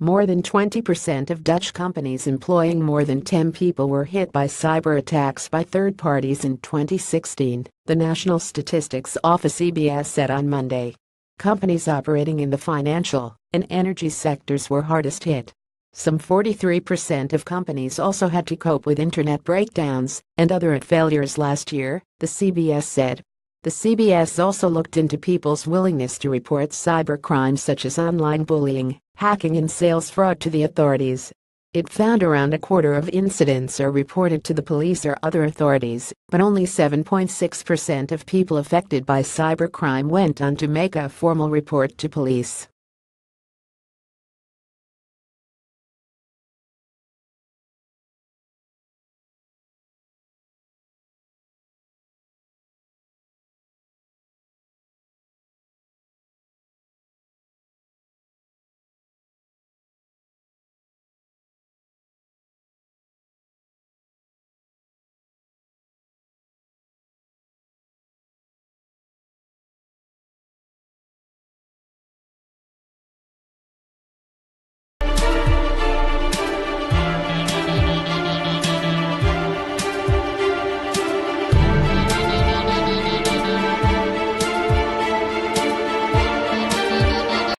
More than 20% of Dutch companies employing more than 10 people were hit by cyber attacks by third parties in 2016, the National Statistics Office EBS said on Monday. Companies operating in the financial and energy sectors were hardest hit. Some 43% of companies also had to cope with internet breakdowns and other failures last year, the CBS said. The CBS also looked into people's willingness to report cybercrime such as online bullying, hacking and sales fraud to the authorities. It found around a quarter of incidents are reported to the police or other authorities, but only 7.6% of people affected by cybercrime went on to make a formal report to police.